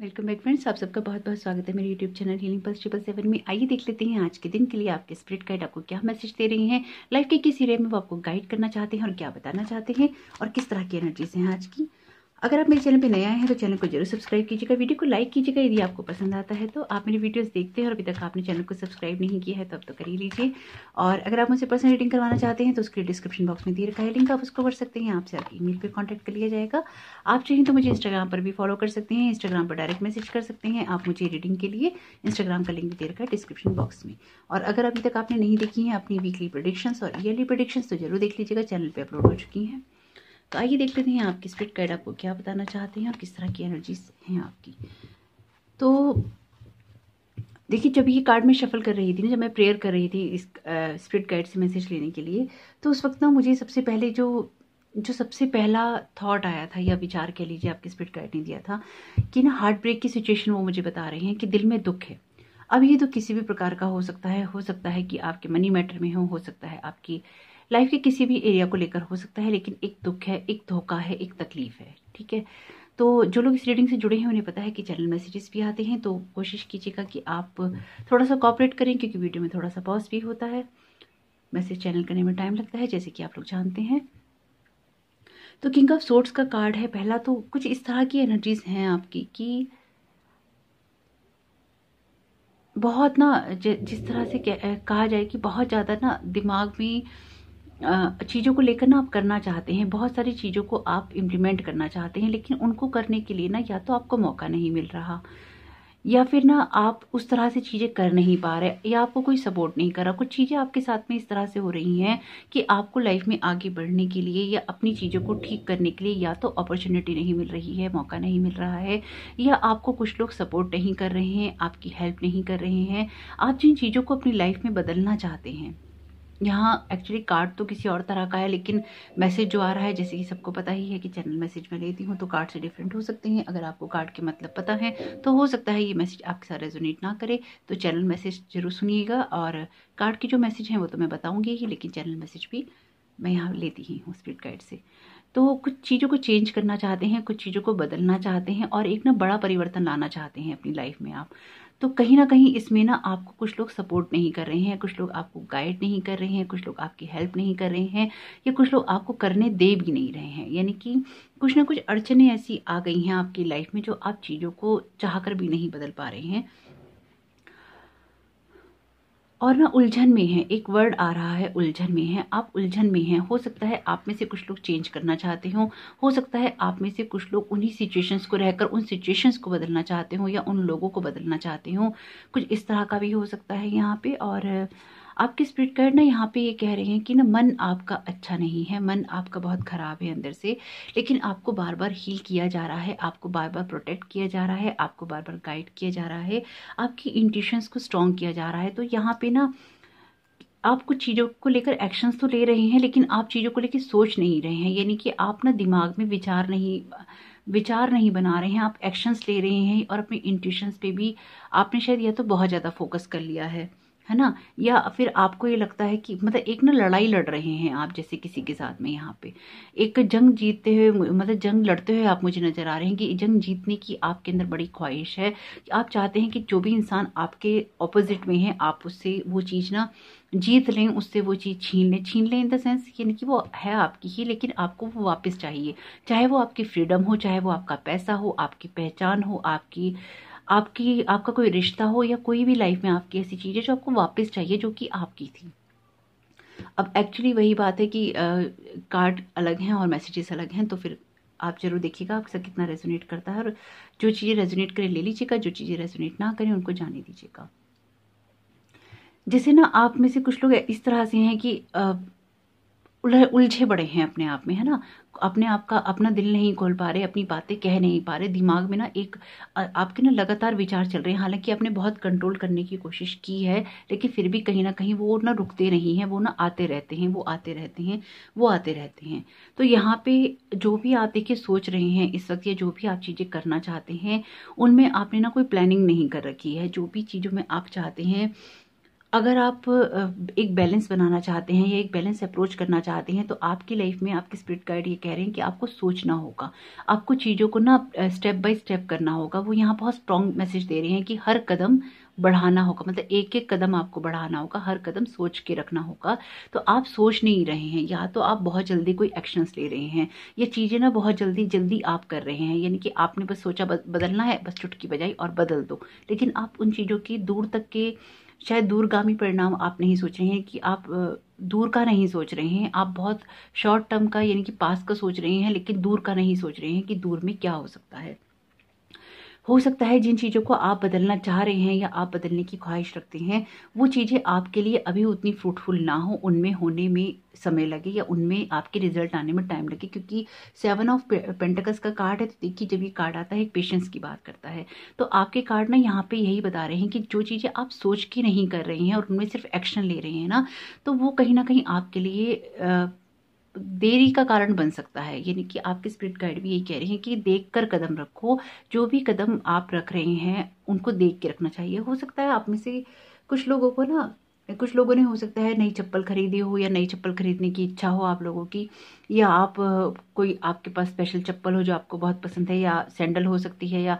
welcome back friends आप सबका बहुत बहुत स्वागत है मेरे YouTube channel healing pulse triple seven में आइए देख लेते हैं आज के दिन के लिए आपके स्प्रिट गाइड आपको क्या मैसेज दे रही हैं लाइफ के किस एरिया में वो आपको गाइड करना चाहते हैं और क्या बताना चाहते हैं और किस तरह की एनर्जीज हैं आज की अगर आप मेरे चैनल पे नया हैं तो चैनल को जरूर सब्सक्राइब कीजिएगा वीडियो को लाइक कीजिएगा यदि आपको पसंद आता है तो आप मेरी वीडियोस देखते हैं और अभी तक आपने चैनल को सब्सक्राइब नहीं किया है तो अब तो कर ही लीजिए और अगर आप मुझसे पर्सनल रीडिंग करवाना चाहते हैं तो उसके डिस्क्रिप्शन बॉक्स में दे रखा है लिंक आप उसको भर सकते हैं आपसे आपकी ईमेल पर कॉन्टैक्ट कर लिया जाएगा आप चाहें तो मुझे इंस्टाग्राम पर भी फॉलो कर सकते हैं इंस्टाग्राम पर डायरेक्ट मैसेज कर सकते हैं आप मुझे रीडिंग के लिए इंस्टाग्राम का लिंक दे रखा है डिस्क्रिप्शन बॉक्स में और अगर अभी तक आपने नहीं देखी है अपनी वीकली प्रोडिक्शन और ईयरली प्रोडिक्शन तो जरूर देख लीजिएगा चैनल पर अपलोड हो चुकी हैं तो आइए देख लेते हैं आपकी स्पिरिट गाइड आपको क्या बताना चाहते हैं और किस तरह की एनर्जीज हैं आपकी तो देखिए जब ये कार्ड में शफल कर रही थी ना जब मैं प्रेयर कर रही थी इस स्पिरिट गाइड से मैसेज लेने के लिए तो उस वक्त ना मुझे सबसे पहले जो जो सबसे पहला थॉट आया था या विचार कह लीजिए आपके स्पिरिट गाइड ने दिया था कि ना हार्ट ब्रेक की सिचुएशन वो मुझे बता रहे हैं कि दिल में दुख है अब ये तो किसी भी प्रकार का हो सकता है हो सकता है कि आपके मनी मैटर में हो हो सकता है आपकी लाइफ के किसी भी एरिया को लेकर हो सकता है लेकिन एक दुख है एक धोखा है एक तकलीफ है ठीक है तो जो लोग इस रीडिंग से जुड़े हैं उन्हें पता है कि चैनल मैसेजेस भी आते हैं तो कोशिश कीजिएगा कि आप थोड़ा सा कॉपरेट करें क्योंकि वीडियो में थोड़ा सा पॉज भी होता है मैसेज चैनल करने में टाइम लगता है जैसे कि आप लोग जानते हैं तो किंग ऑफ सोर्ट्स का कार्ड है पहला तो कुछ इस तरह की एनर्जीज हैं आपकी कि बहुत ना जिस तरह से कहा जाए कि बहुत ज़्यादा ना दिमाग में चीज़ों को लेकर ना आप करना चाहते हैं बहुत सारी चीज़ों को आप इम्प्लीमेंट करना चाहते हैं लेकिन उनको करने के लिए ना या तो आपको मौका नहीं मिल रहा या फिर ना आप उस तरह से चीज़ें कर नहीं पा रहे या आपको कोई सपोर्ट नहीं कर रहा कुछ चीज़ें आपके साथ में इस तरह से हो रही हैं कि आपको लाइफ में आगे बढ़ने के लिए या अपनी चीज़ों को ठीक करने के लिए या तो अपॉर्चुनिटी नहीं मिल रही है मौका नहीं मिल रहा है या आपको कुछ लोग सपोर्ट नहीं कर रहे हैं आपकी हेल्प नहीं कर रहे हैं आप जिन चीज़ों को अपनी लाइफ में बदलना चाहते हैं यहाँ एक्चुअली कार्ड तो किसी और तरह का है लेकिन मैसेज जो आ रहा है जैसे कि सबको पता ही है कि चैनल मैसेज मैं लेती हूँ तो कार्ड से डिफरेंट हो सकते हैं अगर आपको कार्ड के मतलब पता है तो हो सकता है ये मैसेज आपके साथ रेजोनेट ना करे तो चैनल मैसेज जरूर सुनिएगा और कार्ड की जो मैसेज है वो तो मैं बताऊँगी ही लेकिन चैनल मैसेज भी मैं यहाँ लेती ही हूँ स्पीड गाइड से तो कुछ चीज़ों को चेंज करना चाहते हैं कुछ चीज़ों को बदलना चाहते हैं और एक ना बड़ा परिवर्तन लाना चाहते हैं अपनी लाइफ में आप तो कहीं ना कहीं इसमें ना आपको कुछ लोग सपोर्ट नहीं कर रहे हैं कुछ लोग आपको गाइड नहीं कर रहे हैं कुछ लोग आपकी हेल्प नहीं कर रहे हैं या कुछ लोग आपको करने दे भी नहीं रहे हैं यानी कि कुछ ना कुछ अड़चने ऐसी आ गई हैं आपकी लाइफ में जो आप चीज़ों को चाह भी नहीं बदल पा रहे हैं और ना उलझन में है एक वर्ड आ रहा है उलझन में है आप उलझन में हैं हो सकता है आप में से कुछ लोग चेंज करना चाहते हो हो सकता है आप में से कुछ लोग उन्हीं सिचुएशंस को रहकर उन सिचुएशंस को बदलना चाहते हो या उन लोगों को बदलना चाहते हो कुछ इस तरह का भी हो सकता है यहाँ पे और आपके स्पिरिट गाइड ना यहाँ पे ये कह रहे हैं कि ना मन आपका अच्छा नहीं है मन आपका बहुत ख़राब है अंदर से लेकिन आपको बार बार हील किया जा रहा है आपको बार बार प्रोटेक्ट किया जा रहा है आपको बार बार गाइड किया जा रहा है आपकी इंटेशंस को स्ट्रॉन्ग किया जा रहा है तो यहाँ पे ना आप कुछ चीज़ों को लेकर एक्शंस तो ले रहे हैं लेकिन आप चीज़ों को लेकर सोच नहीं रहे हैं यानी कि आप ना दिमाग में विचार नहीं विचार नहीं बना रहे हैं आप एक्शंस ले रहे हैं और अपने इंट्यूशंस पे भी आपने शायद यह तो बहुत ज़्यादा फोकस कर लिया है है ना या फिर आपको ये लगता है कि मतलब एक ना लड़ाई लड़ रहे हैं आप जैसे किसी के साथ में यहाँ पे एक जंग जीतते हुए मतलब जंग लड़ते हुए आप मुझे नजर आ रहे हैं कि जंग जीतने की आपके अंदर बड़ी ख्वाहिश है कि आप चाहते हैं कि जो भी इंसान आपके ऑपोजिट में है आप उससे वो चीज़ ना जीत लें उससे वो चीज़ छीन लें छीन लें इन द सेंस यानी कि वो है आपकी ही लेकिन आपको वो वापस चाहिए चाहे वो आपकी फ्रीडम हो चाहे वो आपका पैसा हो आपकी पहचान हो आपकी आपकी आपका कोई रिश्ता हो या कोई भी लाइफ में आपकी ऐसी चीज़ है जो आपको वापस चाहिए जो कि आपकी थी अब एक्चुअली वही बात है कि कार्ड अलग हैं और मैसेजेस अलग हैं तो फिर आप जरूर देखिएगा आपके साथ कितना रेजोनेट करता है और जो चीज़ें रेजोनेट करें ले लीजिएगा जो चीज़ें रेजोनेट ना करें उनको जाने दीजिएगा जैसे ना आप में से कुछ लोग इस तरह से हैं कि उलझे बड़े हैं अपने आप में है ना अपने आप का अपना दिल नहीं खोल पा रहे अपनी बातें कह नहीं पा रहे दिमाग में ना एक आपके ना लगातार विचार चल रहे हैं हालांकि आपने बहुत कंट्रोल करने की कोशिश की है लेकिन फिर भी कहीं ना कहीं वो ना रुकते नहीं हैं वो ना आते रहते हैं वो आते रहते हैं वो आते रहते हैं तो यहाँ पे जो भी आप देखिए सोच रहे हैं इस वक्त या जो भी आप चीज़ें करना चाहते हैं उनमें आपने ना कोई प्लानिंग नहीं कर रखी है जो भी चीज़ों में आप चाहते हैं अगर आप एक बैलेंस बनाना चाहते हैं या एक बैलेंस अप्रोच करना चाहते हैं तो आपकी लाइफ में आपके स्पिरिट गाइड ये कह रहे हैं कि आपको सोचना होगा आपको चीज़ों को ना स्टेप बाय स्टेप करना होगा वो यहाँ बहुत स्ट्रांग मैसेज दे रहे हैं कि हर कदम बढ़ाना होगा मतलब एक एक कदम आपको बढ़ाना होगा हर कदम सोच के रखना होगा तो आप सोच नहीं रहे हैं या तो आप बहुत जल्दी कोई एक्शंस ले रहे हैं या चीज़ें ना बहुत जल्दी जल्दी आप कर रहे हैं यानी कि आपने बस सोचा बदलना है बस चुटकी बजाई और बदल दो लेकिन आप उन चीज़ों की दूर तक के शायद दूरगामी परिणाम आप नहीं सोच रहे हैं कि आप दूर का नहीं सोच रहे हैं आप बहुत शॉर्ट टर्म का यानी कि पास का सोच रहे हैं लेकिन दूर का नहीं सोच रहे हैं कि दूर में क्या हो सकता है हो सकता है जिन चीज़ों को आप बदलना चाह रहे हैं या आप बदलने की ख्वाहिश रखते हैं वो चीज़ें आपके लिए अभी उतनी फ्रूटफुल ना हो उनमें होने में समय लगे या उनमें आपके रिजल्ट आने में टाइम लगे क्योंकि सेवन ऑफ पेंटकस का कार्ड है तो देखिए जब ये कार्ड आता है एक पेशेंस की बात करता है तो आपके कार्ड ना यहाँ पे यही बता रहे हैं कि जो चीज़ें आप सोच के नहीं कर रहे हैं और उनमें सिर्फ एक्शन ले रहे हैं ना तो वो कहीं ना कहीं आपके लिए आ, देरी का कारण बन सकता है यानी कि आपके स्पिरिट गाइड भी यही कह रहे हैं कि देख कर कदम रखो जो भी कदम आप रख रहे हैं उनको देख के रखना चाहिए हो सकता है आप में से कुछ लोगों को ना कुछ लोगों ने हो सकता है नई चप्पल खरीदी हो या नई चप्पल खरीदने की इच्छा हो आप लोगों की या आप कोई आपके पास स्पेशल चप्पल हो जो आपको बहुत पसंद है या सैंडल हो सकती है या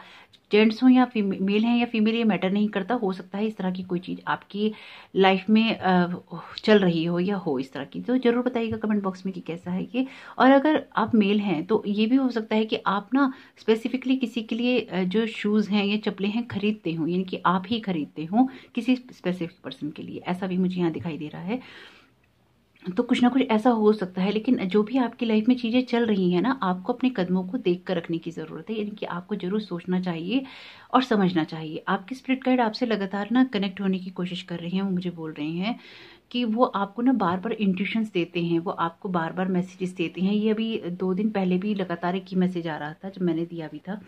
जेंट्स हो या मेल हैं या फीमेल ये मैटर नहीं करता हो सकता है इस तरह की कोई चीज़ आपकी लाइफ में चल रही हो या हो इस तरह की तो ज़रूर बताइएगा कमेंट बॉक्स में कि कैसा है ये और अगर आप मेल हैं तो ये भी हो सकता है कि आप ना स्पेसिफिकली किसी के लिए जो शूज़ हैं या चप्पलें हैं खरीदते हों यानी कि आप ही खरीदते हों किसी स्पेसिफिक पर्सन के लिए ऐसा ऐसा भी मुझे यहाँ दिखाई दे रहा है तो कुछ ना कुछ ऐसा हो सकता है लेकिन जो भी आपकी लाइफ में चीज़ें चल रही हैं ना आपको अपने कदमों को देख कर रखने की ज़रूरत है यानी कि आपको ज़रूर सोचना चाहिए और समझना चाहिए आपके स्प्रिट गाइड आपसे लगातार ना कनेक्ट होने की कोशिश कर रहे हैं वो मुझे बोल रहे हैं कि वो आपको ना बार बार इंट्यूशंस देते हैं वो आपको बार बार मैसेजेस देते हैं ये अभी दो दिन पहले भी लगातार एक ही मैसेज आ रहा था जब मैंने दिया भी था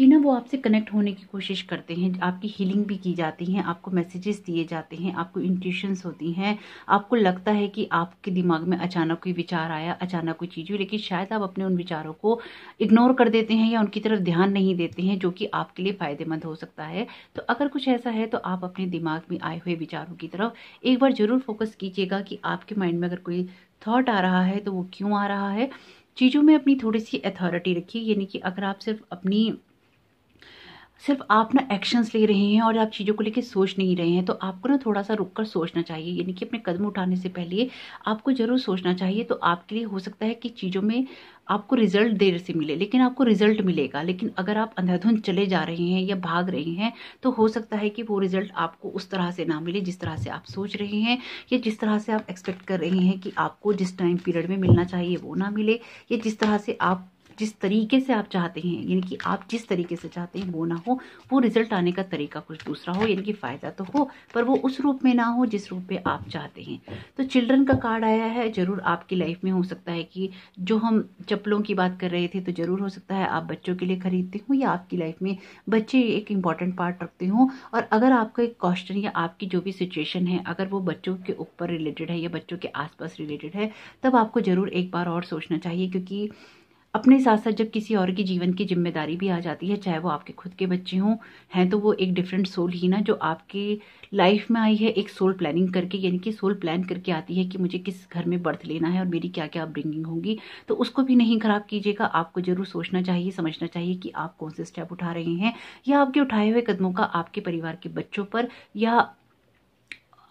कि ना वो आपसे कनेक्ट होने की कोशिश करते हैं आपकी हीलिंग भी की जाती है आपको मैसेजेस दिए जाते हैं आपको इंट्यूशंस होती हैं आपको लगता है कि आपके दिमाग में अचानक कोई विचार आया अचानक कोई चीज़ हुई लेकिन शायद आप अपने उन विचारों को इग्नोर कर देते हैं या उनकी तरफ ध्यान नहीं देते हैं जो कि आपके लिए फ़ायदेमंद हो सकता है तो अगर कुछ ऐसा है तो आप अपने दिमाग में आए हुए विचारों की तरफ एक बार ज़रूर फोकस कीजिएगा कि आपके माइंड में अगर कोई थाट आ रहा है तो वो क्यों आ रहा है चीज़ों में अपनी थोड़ी सी अथॉरिटी रखिए यानी कि अगर आप सिर्फ अपनी सिर्फ आप ना एक्शंस ले रहे हैं और आप चीज़ों को लेकर सोच नहीं रहे हैं तो आपको ना थोड़ा सा रुक कर सोचना चाहिए यानी कि अपने कदम उठाने से पहले आपको ज़रूर सोचना चाहिए तो आपके लिए हो सकता है कि चीज़ों में आपको रिजल्ट देर से मिले लेकिन आपको रिजल्ट मिलेगा लेकिन अगर आप अंधाधुन चले जा रहे हैं या भाग रहे हैं तो हो सकता है कि वो रिजल्ट आपको उस तरह से ना मिले जिस तरह से आप सोच रहे हैं या जिस तरह से आप एक्सपेक्ट कर रहे हैं कि आपको जिस टाइम पीरियड में मिलना चाहिए वो ना मिले या जिस तरह से आप जिस तरीके से आप चाहते हैं यानी कि आप जिस तरीके से चाहते हैं वो ना हो वो रिजल्ट आने का तरीका कुछ दूसरा हो यानी कि फ़ायदा तो हो पर वो उस रूप में ना हो जिस रूप में आप चाहते हैं तो चिल्ड्रन का कार्ड आया है ज़रूर आपकी लाइफ में हो सकता है कि जो हम चप्पलों की बात कर रहे थे तो ज़रूर हो सकता है आप बच्चों के लिए ख़रीदते हो या आपकी लाइफ में बच्चे एक इंपॉर्टेंट पार्ट रखते हों और अगर आपका एक क्वेश्चन या आपकी जो भी सिचुएशन है अगर वो बच्चों के ऊपर रिलेटेड है या बच्चों के आसपास रिलेटेड है तब आपको ज़रूर एक बार और सोचना चाहिए क्योंकि अपने साथ साथ जब किसी और के जीवन की जिम्मेदारी भी आ जाती है चाहे वो आपके खुद के बच्चे हों हैं तो वो एक डिफरेंट सोल ही ना जो आपके लाइफ में आई है एक सोल प्लानिंग करके यानी कि सोल प्लान करके आती है कि मुझे किस घर में बर्थ लेना है और मेरी क्या क्या अपब्रिंगिंग होगी तो उसको भी नहीं खराब कीजिएगा आपको जरूर सोचना चाहिए समझना चाहिए कि आप कौन से स्टेप उठा रहे हैं या आपके उठाए हुए कदमों का आपके परिवार के बच्चों पर या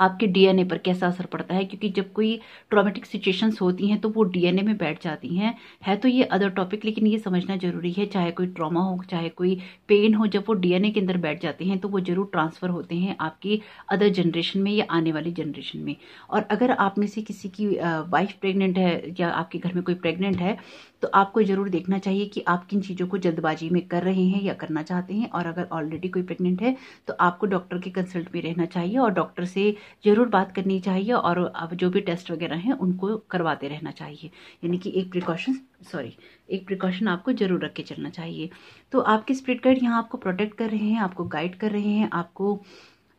आपके डीएनए पर कैसा असर पड़ता है क्योंकि जब कोई ट्रॉमेटिक सिचुएशंस होती हैं तो वो डीएनए में बैठ जाती हैं है तो ये अदर टॉपिक लेकिन ये समझना जरूरी है चाहे कोई ट्रॉमा हो चाहे कोई पेन हो जब वो डीएनए के अंदर बैठ जाते हैं तो वो जरूर ट्रांसफर होते हैं आपकी अदर जनरेशन में या आने वाली जनरेशन में और अगर आप में से किसी की वाइफ प्रेगनेंट है या आपके घर में कोई प्रेगनेंट है तो आपको जरूर देखना चाहिए कि आप किन चीज़ों को जल्दबाजी में कर रहे हैं या करना चाहते हैं और अगर ऑलरेडी कोई प्रेगनेंट है तो आपको डॉक्टर के कंसल्ट में रहना चाहिए और डॉक्टर से ज़रूर बात करनी चाहिए और अब जो भी टेस्ट वगैरह हैं उनको करवाते रहना चाहिए यानी कि एक प्रिकॉशन सॉरी एक प्रिकॉशन आपको ज़रूर रख के चलना चाहिए तो आपके स्प्रिट गाइड यहाँ आपको प्रोटेक्ट कर रहे हैं आपको गाइड कर रहे हैं आपको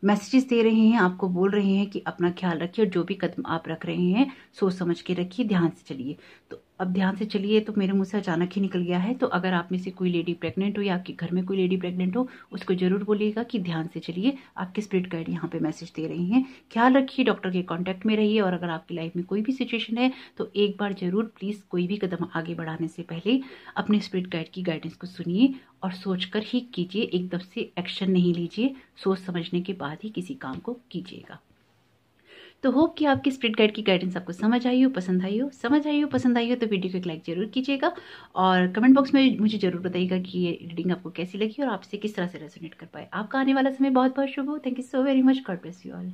मैसेजेस दे रहे हैं आपको बोल रहे हैं कि अपना ख्याल रखिए और जो भी कदम आप रख रहे हैं सोच समझ के रखिए ध्यान से चलिए तो अब ध्यान से चलिए तो मेरे मुंह से अचानक ही निकल गया है तो अगर आप में से कोई लेडी प्रेग्नेंट हो या आपके घर में कोई लेडी प्रेग्नेंट हो उसको जरूर बोलिएगा कि ध्यान से चलिए आपके स्प्रिट गाइड यहाँ पे मैसेज दे रही हैं ख्याल रखिए डॉक्टर के कॉन्टैक्ट में रहिए और अगर आपकी लाइफ में कोई भी सिचुएशन है तो एक बार जरूर प्लीज़ कोई भी कदम आगे बढ़ाने से पहले अपने स्प्रिट गाइड की गाइडेंस को सुनिए और सोच ही कीजिए एकदम से एक्शन नहीं लीजिए सोच समझने के बाद ही किसी काम को कीजिएगा तो होप कि आपकी स्प्रिट गाइड की गाइडेंस आपको समझ आई हो पसंद आई हो समझ आई हो पसंद आई हो तो वीडियो को एक लाइक जरूर कीजिएगा और कमेंट बॉक्स में मुझे जरूर बताइएगा कि ये रीडिंग आपको कैसी लगी और आपसे किस तरह से रेजोनेट कर पाए आपका आने वाला समय बहुत बहुत शुभ हो thank you so very much God bless you all